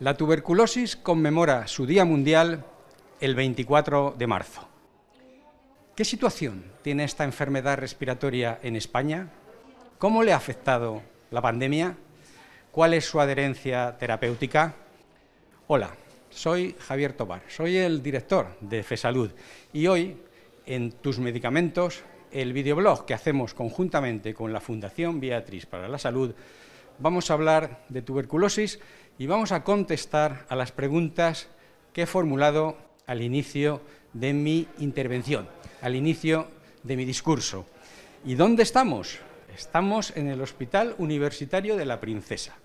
La tuberculosis conmemora su Día Mundial el 24 de marzo. ¿Qué situación tiene esta enfermedad respiratoria en España? ¿Cómo le ha afectado la pandemia? ¿Cuál es su adherencia terapéutica? Hola, soy Javier Tobar, soy el director de FESALUD y hoy en Tus Medicamentos, el videoblog que hacemos conjuntamente con la Fundación Beatriz para la Salud, vamos a hablar de tuberculosis y vamos a contestar a las preguntas que he formulado al inicio de mi intervención, al inicio de mi discurso. ¿Y dónde estamos? Estamos en el Hospital Universitario de la Princesa,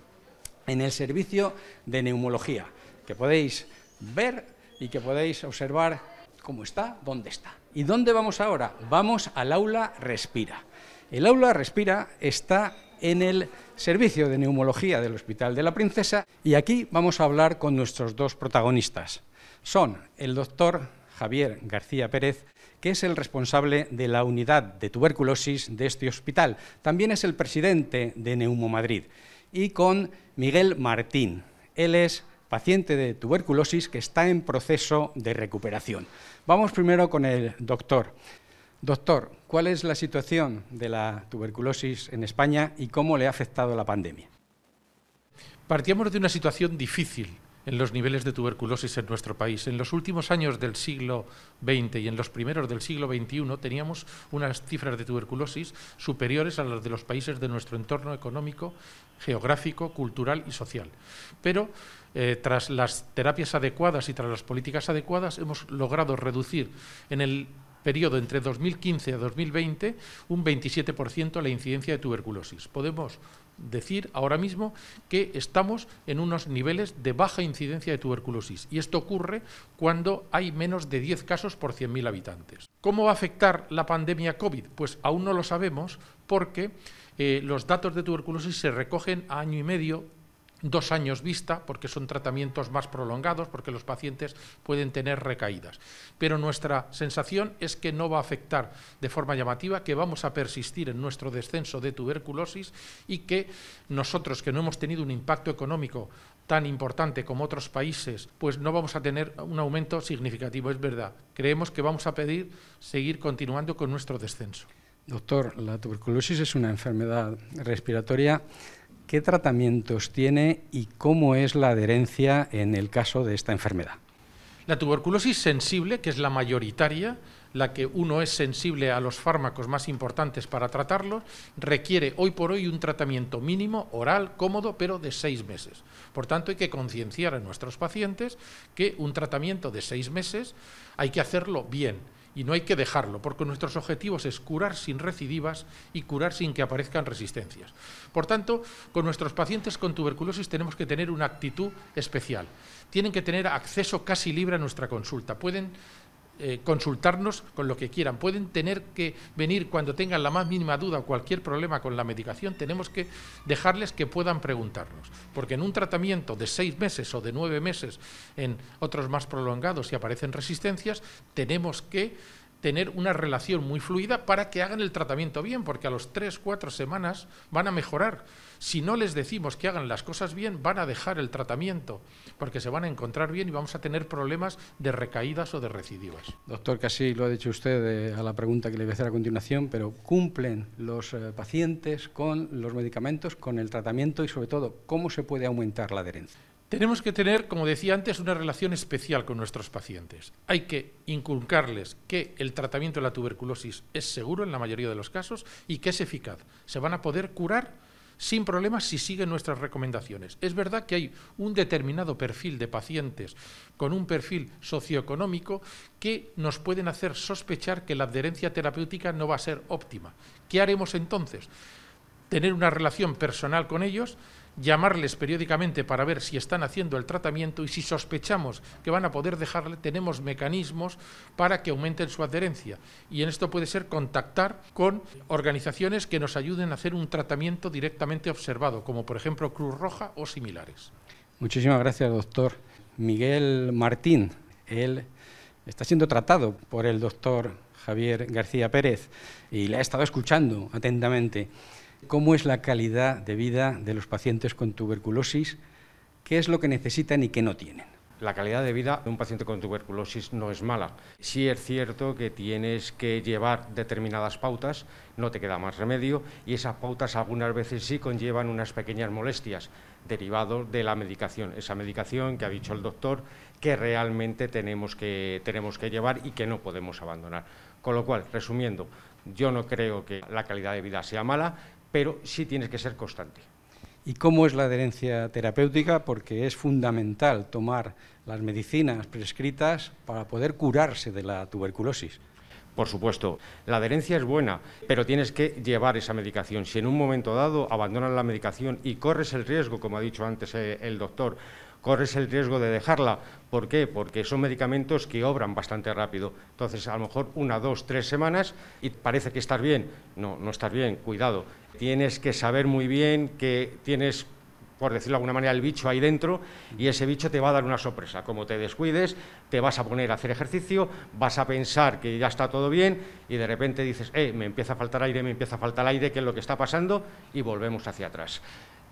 en el servicio de neumología, que podéis ver y que podéis observar cómo está, dónde está. ¿Y dónde vamos ahora? Vamos al aula Respira. El aula Respira está en el servicio de neumología del Hospital de la Princesa y aquí vamos a hablar con nuestros dos protagonistas. Son el doctor Javier García Pérez, que es el responsable de la unidad de tuberculosis de este hospital. También es el presidente de Neumo Madrid. Y con Miguel Martín. Él es paciente de tuberculosis que está en proceso de recuperación. Vamos primero con el doctor. Doctor, ¿cuál es la situación de la tuberculosis en España y cómo le ha afectado la pandemia? Partíamos de una situación difícil en los niveles de tuberculosis en nuestro país. En los últimos años del siglo XX y en los primeros del siglo XXI teníamos unas cifras de tuberculosis superiores a las de los países de nuestro entorno económico, geográfico, cultural y social. Pero eh, tras las terapias adecuadas y tras las políticas adecuadas hemos logrado reducir en el periodo entre 2015 a 2020 un 27% la incidencia de tuberculosis. Podemos decir ahora mismo que estamos en unos niveles de baja incidencia de tuberculosis y esto ocurre cuando hay menos de 10 casos por 100.000 habitantes. ¿Cómo va a afectar la pandemia COVID? Pues aún no lo sabemos porque eh, los datos de tuberculosis se recogen a año y medio dos años vista, porque son tratamientos más prolongados, porque los pacientes pueden tener recaídas. Pero nuestra sensación es que no va a afectar de forma llamativa, que vamos a persistir en nuestro descenso de tuberculosis y que nosotros, que no hemos tenido un impacto económico tan importante como otros países, pues no vamos a tener un aumento significativo, es verdad. Creemos que vamos a pedir seguir continuando con nuestro descenso. Doctor, la tuberculosis es una enfermedad respiratoria ¿Qué tratamientos tiene y cómo es la adherencia en el caso de esta enfermedad? La tuberculosis sensible, que es la mayoritaria, la que uno es sensible a los fármacos más importantes para tratarlos, requiere hoy por hoy un tratamiento mínimo, oral, cómodo, pero de seis meses. Por tanto, hay que concienciar a nuestros pacientes que un tratamiento de seis meses hay que hacerlo bien y no hay que dejarlo, porque nuestros objetivos es curar sin recidivas y curar sin que aparezcan resistencias. Por tanto, con nuestros pacientes con tuberculosis tenemos que tener una actitud especial. Tienen que tener acceso casi libre a nuestra consulta. Pueden eh, consultarnos con lo que quieran. Pueden tener que venir cuando tengan la más mínima duda o cualquier problema con la medicación. Tenemos que dejarles que puedan preguntarnos. Porque en un tratamiento de seis meses o de nueve meses, en otros más prolongados, si aparecen resistencias, tenemos que tener una relación muy fluida para que hagan el tratamiento bien, porque a los tres, cuatro semanas van a mejorar. Si no les decimos que hagan las cosas bien, van a dejar el tratamiento, porque se van a encontrar bien y vamos a tener problemas de recaídas o de recidivas. Doctor, casi lo ha dicho usted eh, a la pregunta que le voy a hacer a continuación, pero ¿cumplen los eh, pacientes con los medicamentos, con el tratamiento y sobre todo, cómo se puede aumentar la adherencia? Tenemos que tener, como decía antes, una relación especial con nuestros pacientes. Hay que inculcarles que el tratamiento de la tuberculosis es seguro en la mayoría de los casos y que es eficaz. Se van a poder curar sin problemas si siguen nuestras recomendaciones. Es verdad que hay un determinado perfil de pacientes con un perfil socioeconómico que nos pueden hacer sospechar que la adherencia terapéutica no va a ser óptima. ¿Qué haremos entonces? Tener una relación personal con ellos llamarles periódicamente para ver si están haciendo el tratamiento y si sospechamos que van a poder dejarle, tenemos mecanismos para que aumenten su adherencia. Y en esto puede ser contactar con organizaciones que nos ayuden a hacer un tratamiento directamente observado, como por ejemplo Cruz Roja o similares. Muchísimas gracias, doctor. Miguel Martín, él está siendo tratado por el doctor Javier García Pérez y le ha estado escuchando atentamente cómo es la calidad de vida de los pacientes con tuberculosis, qué es lo que necesitan y qué no tienen. La calidad de vida de un paciente con tuberculosis no es mala. Sí es cierto que tienes que llevar determinadas pautas, no te queda más remedio, y esas pautas algunas veces sí conllevan unas pequeñas molestias derivadas de la medicación. Esa medicación que ha dicho el doctor que realmente tenemos que, tenemos que llevar y que no podemos abandonar. Con lo cual, resumiendo, yo no creo que la calidad de vida sea mala, pero sí tienes que ser constante. ¿Y cómo es la adherencia terapéutica? Porque es fundamental tomar las medicinas prescritas para poder curarse de la tuberculosis. Por supuesto, la adherencia es buena, pero tienes que llevar esa medicación. Si en un momento dado abandonas la medicación y corres el riesgo, como ha dicho antes eh, el doctor, corres el riesgo de dejarla. ¿Por qué? Porque son medicamentos que obran bastante rápido. Entonces, a lo mejor una, dos, tres semanas y parece que estás bien. No, no estás bien, cuidado. Tienes que saber muy bien que tienes por decirlo de alguna manera, el bicho ahí dentro y ese bicho te va a dar una sorpresa. Como te descuides, te vas a poner a hacer ejercicio, vas a pensar que ya está todo bien y de repente dices, eh, me empieza a faltar aire, me empieza a faltar aire, ¿qué es lo que está pasando? Y volvemos hacia atrás.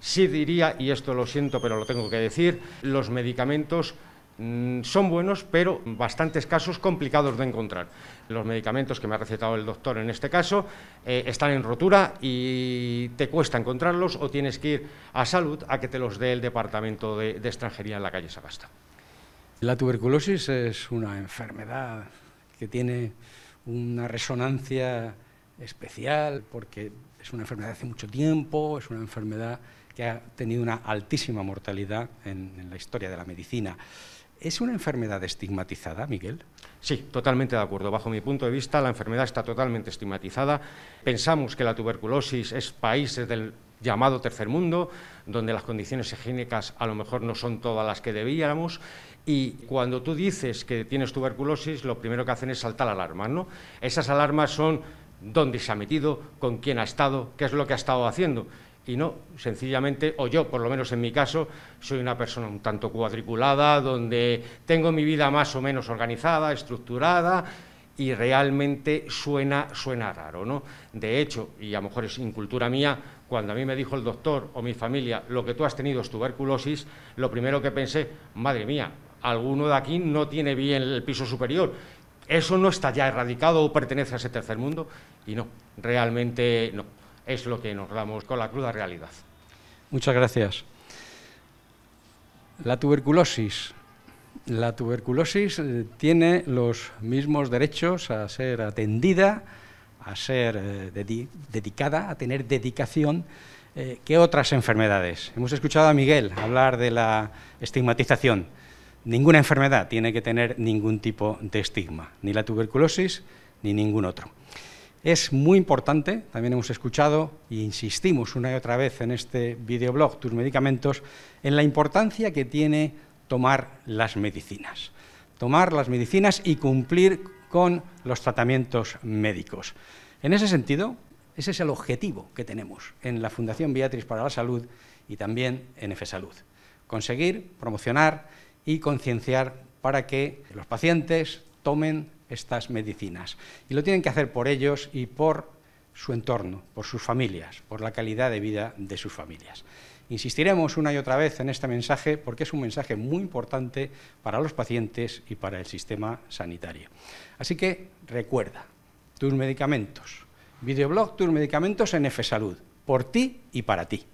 Sí diría, y esto lo siento pero lo tengo que decir, los medicamentos mm, son buenos, pero bastantes casos complicados de encontrar. Los medicamentos que me ha recetado el doctor en este caso eh, están en rotura y te cuesta encontrarlos o tienes que ir a salud a que te los dé el departamento de, de extranjería en la calle Sagasta. La tuberculosis es una enfermedad que tiene una resonancia especial porque es una enfermedad de hace mucho tiempo, es una enfermedad que ha tenido una altísima mortalidad en, la historia de la medicina. ¿Es una enfermedad estigmatizada, Miguel? Sí, totalmente de acuerdo. Bajo mi punto de vista, la enfermedad está totalmente estigmatizada. Pensamos que la tuberculosis es países del llamado tercer mundo, donde las condiciones higiénicas a lo mejor no son todas las que debíamos. Y cuando tú dices que tienes tuberculosis, lo primero que hacen es saltar alarmas, ¿no? Esas alarmas son dónde se ha metido, con quién ha estado, qué es lo que ha estado haciendo y no, sencillamente, o yo, por lo menos en mi caso, soy una persona un tanto cuadriculada, donde tengo mi vida más o menos organizada, estructurada, y realmente suena, suena raro, ¿no? De hecho, y a lo mejor es incultura mía, cuando a mí me dijo el doctor o mi familia, lo que tú has tenido es tuberculosis, lo primero que pensé, madre mía, alguno de aquí no tiene bien el piso superior, eso no está ya erradicado o pertenece a ese tercer mundo, y no, realmente no es lo que nos damos con la cruda realidad. Muchas gracias. La tuberculosis. La tuberculosis eh, tiene los mismos derechos a ser atendida, a ser eh, dedicada, a tener dedicación eh, que otras enfermedades. Hemos escuchado a Miguel hablar de la estigmatización. Ninguna enfermedad tiene que tener ningún tipo de estigma, ni la tuberculosis ni ningún otro. Es muy importante, también hemos escuchado e insistimos una y otra vez en este videoblog Tus medicamentos, en la importancia que tiene tomar las medicinas. Tomar las medicinas y cumplir con los tratamientos médicos. En ese sentido, ese es el objetivo que tenemos en la Fundación Beatriz para la Salud y también en Salud. Conseguir, promocionar y concienciar para que los pacientes tomen estas medicinas. Y lo tienen que hacer por ellos y por su entorno, por sus familias, por la calidad de vida de sus familias. Insistiremos una y otra vez en este mensaje porque es un mensaje muy importante para los pacientes y para el sistema sanitario. Así que recuerda, tus medicamentos. Videoblog, tus medicamentos en F Salud, por ti y para ti.